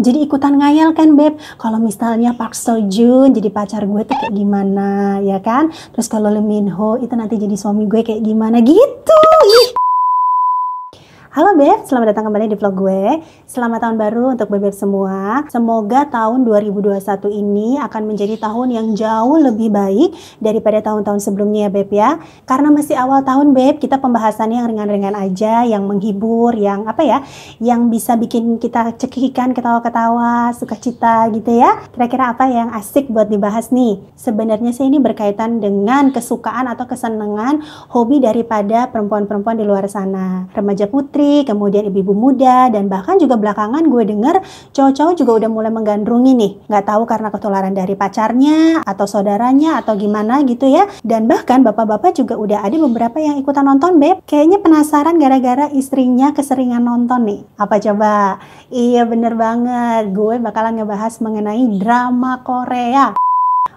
Jadi ikutan ngayal kan Beb, kalau misalnya Park Seo Joon jadi pacar gue tuh kayak gimana ya kan? Terus kalau Lee Min Ho itu nanti jadi suami gue kayak gimana gitu. Ih. Halo Beb, selamat datang kembali di vlog gue. Selamat tahun baru untuk Beb semua. Semoga tahun 2021 ini akan menjadi tahun yang jauh lebih baik daripada tahun-tahun sebelumnya ya Beb ya. Karena masih awal tahun Beb, kita pembahasannya yang ringan-ringan aja, yang menghibur, yang apa ya, yang bisa bikin kita cekikikan, ketawa-ketawa, suka cita gitu ya. Kira-kira apa yang asik buat dibahas nih? Sebenarnya sih ini berkaitan dengan kesukaan atau kesenangan hobi daripada perempuan-perempuan di luar sana. Remaja putri kemudian ibu-ibu muda, dan bahkan juga belakangan gue denger cowok-cowok juga udah mulai menggandrungi nih. Nggak tahu karena ketularan dari pacarnya, atau saudaranya, atau gimana gitu ya. Dan bahkan bapak-bapak juga udah ada beberapa yang ikutan nonton, Beb. Kayaknya penasaran gara-gara istrinya keseringan nonton nih. Apa coba? Iya bener banget, gue bakalan ngebahas mengenai drama Korea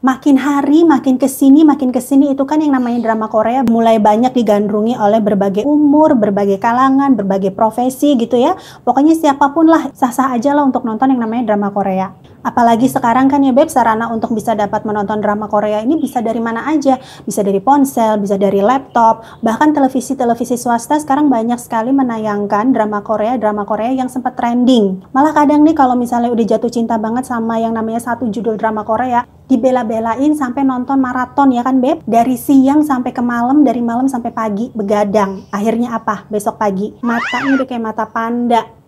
makin hari makin kesini makin kesini itu kan yang namanya drama Korea mulai banyak digandrungi oleh berbagai umur, berbagai kalangan, berbagai profesi gitu ya. Pokoknya siapapun lah sah-sah aja lah untuk nonton yang namanya drama Korea. Apalagi sekarang kan ya Beb, sarana untuk bisa dapat menonton drama Korea ini bisa dari mana aja. Bisa dari ponsel, bisa dari laptop, bahkan televisi-televisi swasta sekarang banyak sekali menayangkan drama Korea, drama Korea yang sempat trending. Malah kadang nih kalau misalnya udah jatuh cinta banget sama yang namanya satu judul drama Korea, dibela-belain sampai nonton maraton ya kan Beb? Dari siang sampai ke malam, dari malam sampai pagi, begadang. Akhirnya apa? Besok pagi, matanya udah kayak mata panda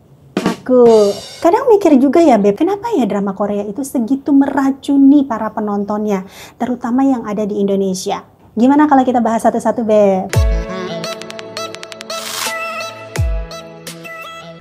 Betul. Kadang mikir juga ya Beb, kenapa ya drama Korea itu segitu meracuni para penontonnya, terutama yang ada di Indonesia. Gimana kalau kita bahas satu-satu Beb?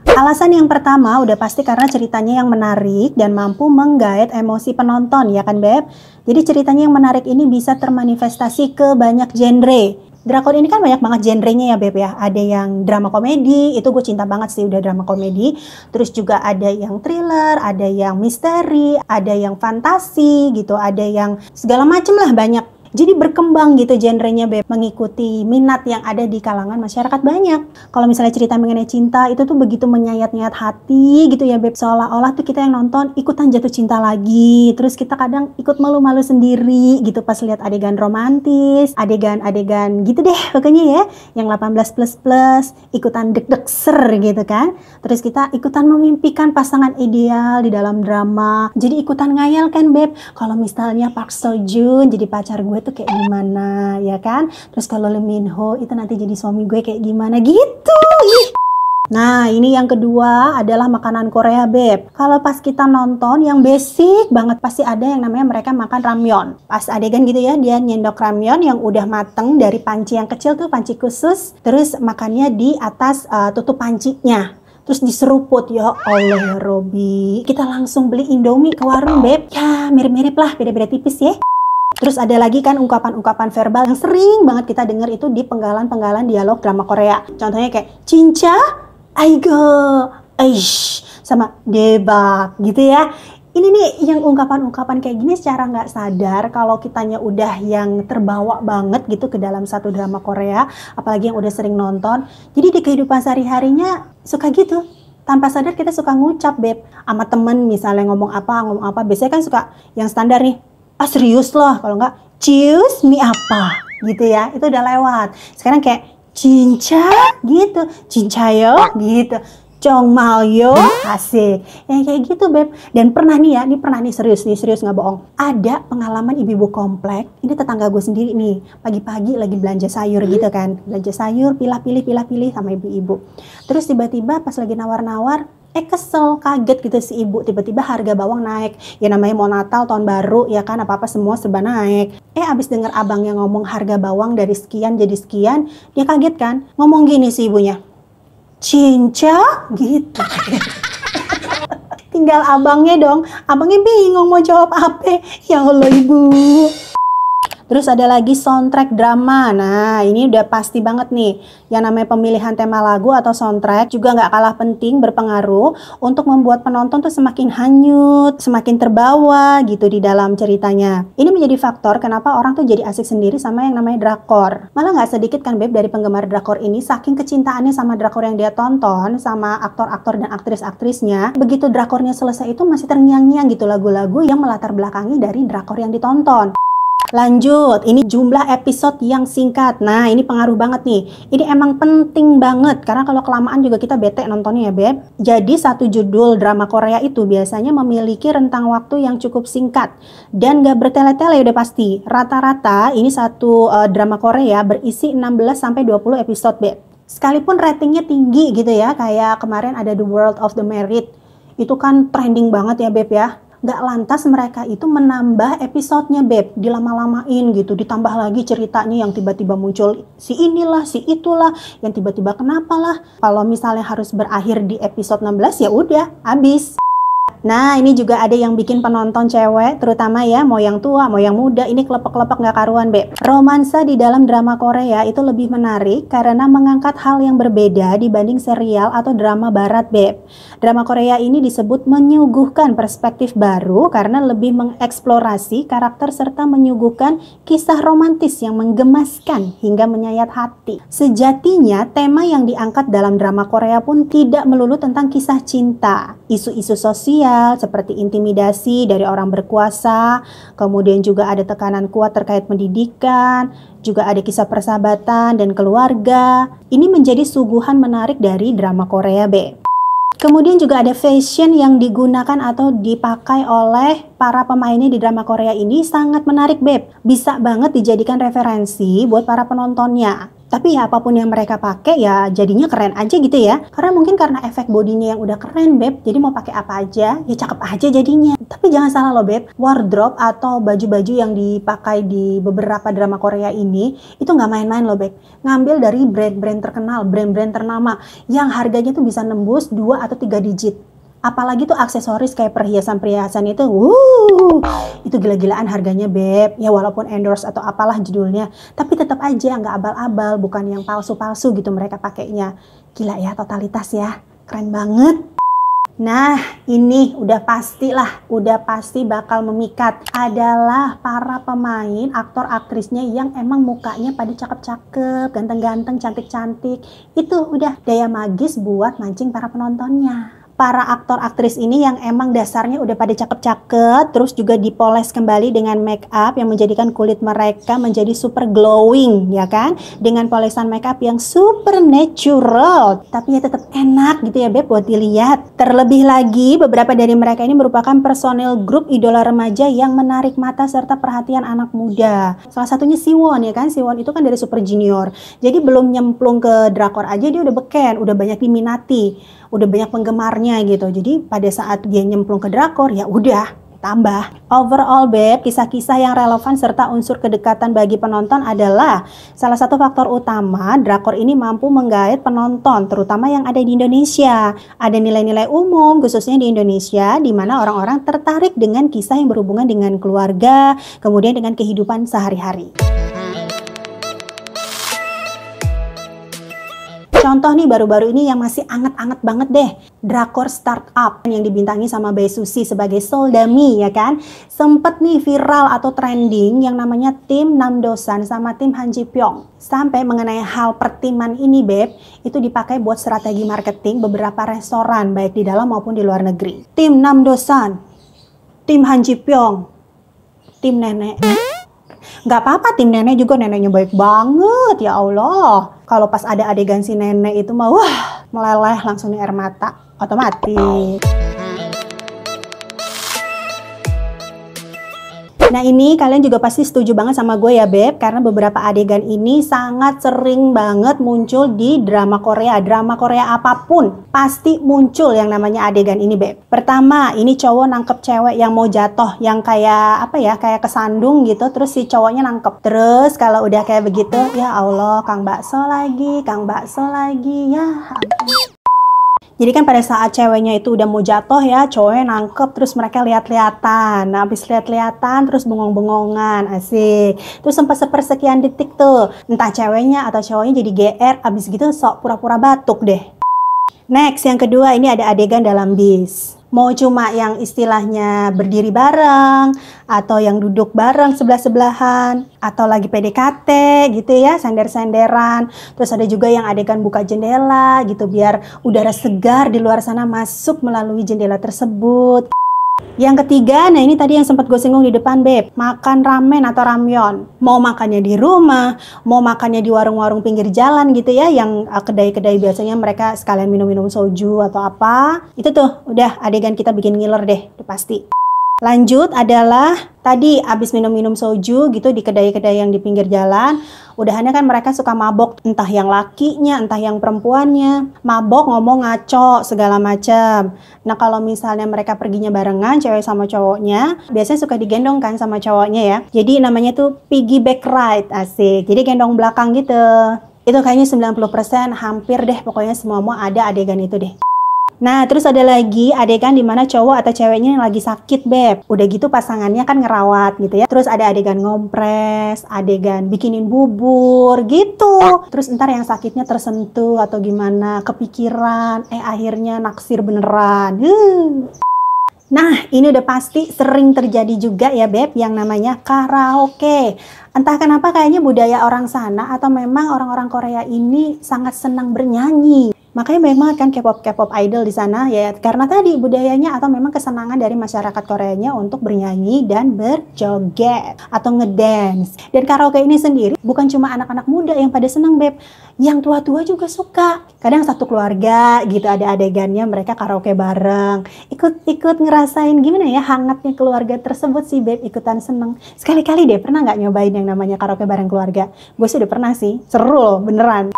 Alasan yang pertama udah pasti karena ceritanya yang menarik dan mampu menggait emosi penonton ya kan Beb? Jadi ceritanya yang menarik ini bisa termanifestasi ke banyak genre Drakor ini kan banyak banget genrenya ya Beb ya. Ada yang drama komedi, itu gue cinta banget sih udah drama komedi. Terus juga ada yang thriller, ada yang misteri, ada yang fantasi gitu, ada yang segala macem lah banyak jadi berkembang gitu genrenya Beb, mengikuti minat yang ada di kalangan masyarakat banyak. Kalau misalnya cerita mengenai cinta itu tuh begitu menyayat-nyayat hati gitu ya Beb, seolah-olah tuh kita yang nonton ikutan jatuh cinta lagi. Terus kita kadang ikut malu-malu sendiri gitu pas lihat adegan romantis, adegan-adegan gitu deh pokoknya ya, yang 18 plus plus, ikutan deg-deg ser gitu kan. Terus kita ikutan memimpikan pasangan ideal di dalam drama. Jadi ikutan ngayal kan Beb, kalau misalnya Park Seo Joon jadi pacar gue gue tuh kayak gimana ya kan terus kalau Lee Min Ho itu nanti jadi suami gue kayak gimana gitu ih Nah, ini yang kedua adalah makanan Korea, Beb. Kalau pas kita nonton yang basic banget pasti ada yang namanya mereka makan ramyeon. Pas adegan gitu ya, dia nyendok ramyeon yang udah mateng dari panci yang kecil tuh, panci khusus. Terus makannya di atas uh, tutup pancinya terus diseruput ya oleh ya Robi kita langsung beli Indomie ke warung beb ya mirip-mirip lah beda-beda tipis ya Terus ada lagi kan ungkapan-ungkapan verbal yang sering banget kita dengar itu di penggalan-penggalan dialog drama Korea. Contohnya kayak cinca, aigo, aish, sama debak gitu ya ini nih yang ungkapan-ungkapan kayak gini secara nggak sadar kalau kitanya udah yang terbawa banget gitu ke dalam satu drama Korea, apalagi yang udah sering nonton. Jadi di kehidupan sehari-harinya suka gitu. Tanpa sadar kita suka ngucap, Beb. Sama temen misalnya ngomong apa, ngomong apa. Biasanya kan suka yang standar nih, ah serius loh kalau enggak cius mi apa gitu ya itu udah lewat sekarang kayak cinca gitu yo, gitu mal yo, asik ya kayak gitu beb dan pernah nih ya ini pernah nih serius nih serius nggak bohong ada pengalaman ibu-ibu komplek ini tetangga gue sendiri nih pagi-pagi lagi belanja sayur gitu kan belanja sayur pilih-pilih pilih-pilih sama ibu-ibu terus tiba-tiba pas lagi nawar-nawar eh kesel, kaget gitu si ibu tiba-tiba harga bawang naik. Ya namanya mau Natal, tahun baru ya kan apa-apa semua serba naik. Eh abis dengar abang yang ngomong harga bawang dari sekian jadi sekian, dia kaget kan? Ngomong gini si ibunya. Cinca gitu. Tinggal abangnya dong. Abangnya bingung mau jawab apa. Ya Allah ibu. Terus ada lagi soundtrack drama. Nah, ini udah pasti banget nih. Yang namanya pemilihan tema lagu atau soundtrack juga nggak kalah penting berpengaruh untuk membuat penonton tuh semakin hanyut, semakin terbawa gitu di dalam ceritanya. Ini menjadi faktor kenapa orang tuh jadi asik sendiri sama yang namanya drakor. Malah nggak sedikit kan Beb dari penggemar drakor ini saking kecintaannya sama drakor yang dia tonton, sama aktor-aktor dan aktris-aktrisnya, begitu drakornya selesai itu masih terngiang-ngiang gitu lagu-lagu yang melatar belakangi dari drakor yang ditonton. Lanjut, ini jumlah episode yang singkat. Nah, ini pengaruh banget nih. Ini emang penting banget karena kalau kelamaan juga kita bete nontonnya ya, Beb. Jadi satu judul drama Korea itu biasanya memiliki rentang waktu yang cukup singkat dan gak bertele-tele udah pasti. Rata-rata ini satu uh, drama Korea berisi 16 sampai 20 episode, Beb. Sekalipun ratingnya tinggi gitu ya, kayak kemarin ada The World of the Merit Itu kan trending banget ya, Beb ya nggak lantas mereka itu menambah episodenya beb dilama-lamain gitu ditambah lagi ceritanya yang tiba-tiba muncul si inilah si itulah yang tiba-tiba kenapa lah kalau misalnya harus berakhir di episode 16 ya udah habis Nah, ini juga ada yang bikin penonton cewek, terutama ya mau yang tua, mau yang muda, ini kelepek-kelepek nggak karuan, Beb. Romansa di dalam drama Korea itu lebih menarik karena mengangkat hal yang berbeda dibanding serial atau drama barat, Beb. Drama Korea ini disebut menyuguhkan perspektif baru karena lebih mengeksplorasi karakter serta menyuguhkan kisah romantis yang menggemaskan hingga menyayat hati. Sejatinya, tema yang diangkat dalam drama Korea pun tidak melulu tentang kisah cinta, isu-isu sosial, sosial seperti intimidasi dari orang berkuasa, kemudian juga ada tekanan kuat terkait pendidikan, juga ada kisah persahabatan dan keluarga. Ini menjadi suguhan menarik dari drama Korea B. Kemudian juga ada fashion yang digunakan atau dipakai oleh para pemainnya di drama Korea ini sangat menarik, Beb. Bisa banget dijadikan referensi buat para penontonnya. Tapi ya apapun yang mereka pakai ya jadinya keren aja gitu ya. Karena mungkin karena efek bodinya yang udah keren beb, jadi mau pakai apa aja ya cakep aja jadinya. Tapi jangan salah loh beb, wardrobe atau baju-baju yang dipakai di beberapa drama Korea ini itu nggak main-main loh beb. Ngambil dari brand-brand terkenal, brand-brand ternama yang harganya tuh bisa nembus dua atau tiga digit apalagi tuh aksesoris kayak perhiasan-perhiasan itu, wuh, itu gila-gilaan harganya beb. Ya walaupun endorse atau apalah judulnya, tapi tetap aja nggak abal-abal, bukan yang palsu-palsu gitu mereka pakainya. Gila ya totalitas ya, keren banget. Nah, ini udah pasti lah, udah pasti bakal memikat adalah para pemain, aktor aktrisnya yang emang mukanya pada cakep-cakep, ganteng-ganteng, cantik-cantik. Itu udah daya magis buat mancing para penontonnya para aktor aktris ini yang emang dasarnya udah pada cakep-cakep terus juga dipoles kembali dengan make up yang menjadikan kulit mereka menjadi super glowing ya kan dengan polesan make up yang super natural tapi ya tetap enak gitu ya beb buat dilihat terlebih lagi beberapa dari mereka ini merupakan personil grup idola remaja yang menarik mata serta perhatian anak muda salah satunya Siwon ya kan Siwon itu kan dari Super Junior jadi belum nyemplung ke drakor aja dia udah beken udah banyak diminati udah banyak penggemarnya gitu. Jadi pada saat dia nyemplung ke drakor ya udah tambah. Overall Beb, kisah-kisah yang relevan serta unsur kedekatan bagi penonton adalah salah satu faktor utama drakor ini mampu menggait penonton, terutama yang ada di Indonesia. Ada nilai-nilai umum, khususnya di Indonesia, di mana orang-orang tertarik dengan kisah yang berhubungan dengan keluarga, kemudian dengan kehidupan sehari-hari. Contoh nih baru-baru ini yang masih anget-anget banget deh, drakor startup yang dibintangi sama Bae Susi sebagai Soldami ya kan. Sempet nih viral atau trending yang namanya tim Nam Dosan sama tim Han Ji Pyong. Sampai mengenai hal pertiman ini Beb, itu dipakai buat strategi marketing beberapa restoran baik di dalam maupun di luar negeri. Tim Nam Dosan, tim Han Ji Pyong, tim Nenek nggak apa-apa tim nenek juga neneknya baik banget ya Allah kalau pas ada adegan si nenek itu mah wah meleleh langsung di air mata otomatis Nah ini kalian juga pasti setuju banget sama gue ya Beb Karena beberapa adegan ini sangat sering banget muncul di drama Korea Drama Korea apapun pasti muncul yang namanya adegan ini Beb Pertama ini cowok nangkep cewek yang mau jatuh Yang kayak apa ya kayak kesandung gitu Terus si cowoknya nangkep Terus kalau udah kayak begitu Ya Allah Kang Bakso lagi Kang Bakso lagi Ya ampun jadi kan pada saat ceweknya itu udah mau jatuh ya, cowoknya nangkep terus mereka lihat-lihatan. Nah, habis lihat-lihatan terus bengong-bengongan, asik. Terus sempat sepersekian detik tuh, entah ceweknya atau cowoknya jadi GR, habis gitu sok pura-pura batuk deh. Next, yang kedua ini ada adegan dalam bis mau cuma yang istilahnya berdiri bareng atau yang duduk bareng sebelah-sebelahan atau lagi PDKT gitu ya sender-senderan terus ada juga yang adegan buka jendela gitu biar udara segar di luar sana masuk melalui jendela tersebut yang ketiga, nah ini tadi yang sempat gue singgung di depan, Beb. Makan ramen atau ramyon. Mau makannya di rumah, mau makannya di warung-warung pinggir jalan gitu ya, yang eh, kedai-kedai biasanya mereka sekalian minum-minum soju atau apa. Itu tuh, udah adegan kita bikin ngiler deh, udah pasti. Lanjut adalah tadi abis minum-minum soju gitu di kedai-kedai yang di pinggir jalan, udahannya kan mereka suka mabok entah yang lakinya, entah yang perempuannya. Mabok ngomong ngaco segala macam. Nah kalau misalnya mereka perginya barengan cewek sama cowoknya, biasanya suka digendong kan sama cowoknya ya. Jadi namanya tuh piggyback ride asik. Jadi gendong belakang gitu. Itu kayaknya 90% hampir deh pokoknya semua mau ada adegan itu deh. Nah, terus ada lagi adegan di mana cowok atau ceweknya yang lagi sakit, Beb. Udah gitu pasangannya kan ngerawat gitu ya. Terus ada adegan ngompres, adegan bikinin bubur gitu. Terus ntar yang sakitnya tersentuh atau gimana, kepikiran, eh akhirnya naksir beneran. Nah, ini udah pasti sering terjadi juga ya Beb yang namanya karaoke. Entah kenapa kayaknya budaya orang sana atau memang orang-orang Korea ini sangat senang bernyanyi. Makanya memang banget kan K-pop K-pop idol di sana ya karena tadi budayanya atau memang kesenangan dari masyarakat Koreanya untuk bernyanyi dan berjoget atau ngedance. Dan karaoke ini sendiri bukan cuma anak-anak muda yang pada senang beb, yang tua-tua juga suka. Kadang satu keluarga gitu ada adegannya mereka karaoke bareng, ikut-ikut ngerasain gimana ya hangatnya keluarga tersebut sih beb ikutan seneng. Sekali-kali deh pernah nggak nyobain yang namanya karaoke bareng keluarga? Gue sih udah pernah sih, seru loh beneran.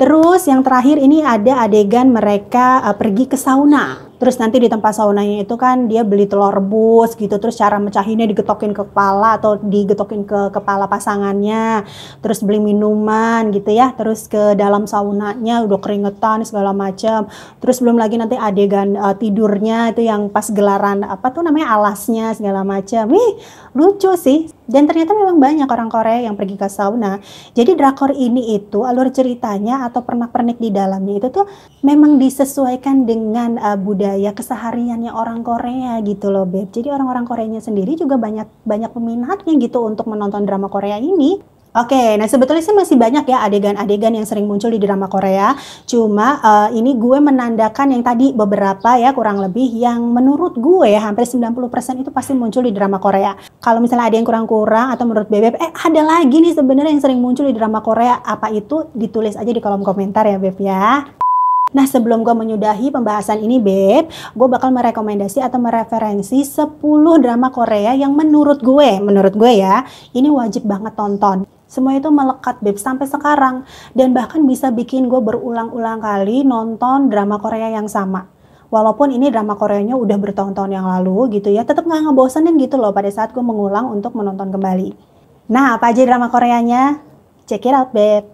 Terus yang terakhir ini ada adegan mereka uh, pergi ke sauna. Terus nanti di tempat saunanya itu kan dia beli telur rebus gitu. Terus cara mecahinnya digetokin ke kepala atau digetokin ke kepala pasangannya. Terus beli minuman gitu ya. Terus ke dalam saunanya udah keringetan segala macam. Terus belum lagi nanti adegan uh, tidurnya itu yang pas gelaran apa tuh namanya alasnya segala macam. Wih lucu sih. Dan ternyata memang banyak orang Korea yang pergi ke sauna. Jadi drakor ini itu alur ceritanya atau pernak-pernik di dalamnya itu tuh memang disesuaikan dengan uh, budaya kesehariannya orang Korea gitu loh, Beb. Jadi orang-orang Koreanya sendiri juga banyak banyak peminatnya gitu untuk menonton drama Korea ini. Oke, okay, nah sebetulnya sih masih banyak ya adegan-adegan yang sering muncul di drama Korea. Cuma uh, ini gue menandakan yang tadi beberapa ya kurang lebih yang menurut gue ya, hampir 90% itu pasti muncul di drama Korea. Kalau misalnya ada yang kurang-kurang atau menurut Bebep, eh ada lagi nih sebenarnya yang sering muncul di drama Korea. Apa itu? Ditulis aja di kolom komentar ya Beb ya. Nah sebelum gue menyudahi pembahasan ini Beb, gue bakal merekomendasi atau mereferensi 10 drama Korea yang menurut gue, menurut gue ya, ini wajib banget tonton. Semua itu melekat beb sampai sekarang dan bahkan bisa bikin gue berulang-ulang kali nonton drama Korea yang sama. Walaupun ini drama Koreanya udah bertahun-tahun yang lalu gitu ya, tetap nggak ngebosenin gitu loh pada saat gue mengulang untuk menonton kembali. Nah, apa aja drama Koreanya? Check it out, beb.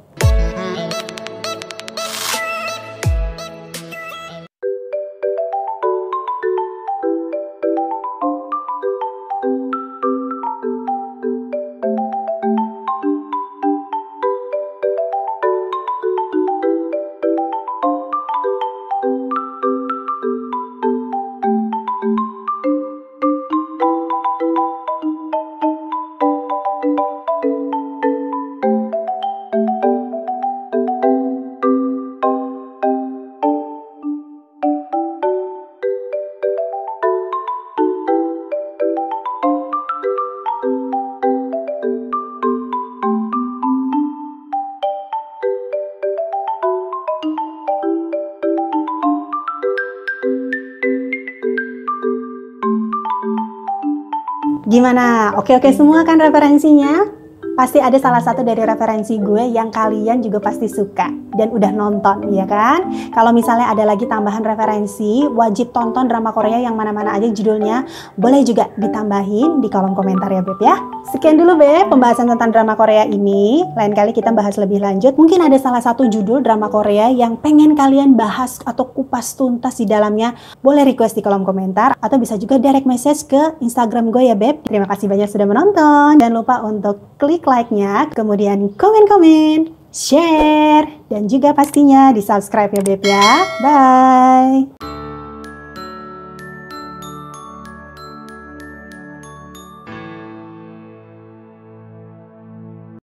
Gimana? Oke-oke semua kan referensinya? Pasti ada salah satu dari referensi gue yang kalian juga pasti suka dan udah nonton ya kan. Kalau misalnya ada lagi tambahan referensi, wajib tonton drama Korea yang mana-mana aja judulnya. Boleh juga ditambahin di kolom komentar ya Beb ya. Sekian dulu Beb pembahasan tentang drama Korea ini. Lain kali kita bahas lebih lanjut. Mungkin ada salah satu judul drama Korea yang pengen kalian bahas atau kupas tuntas di dalamnya. Boleh request di kolom komentar atau bisa juga direct message ke Instagram gue ya Beb. Terima kasih banyak sudah menonton. dan lupa untuk klik like-nya, kemudian komen-komen share, dan juga pastinya di subscribe ya Beb ya. Bye!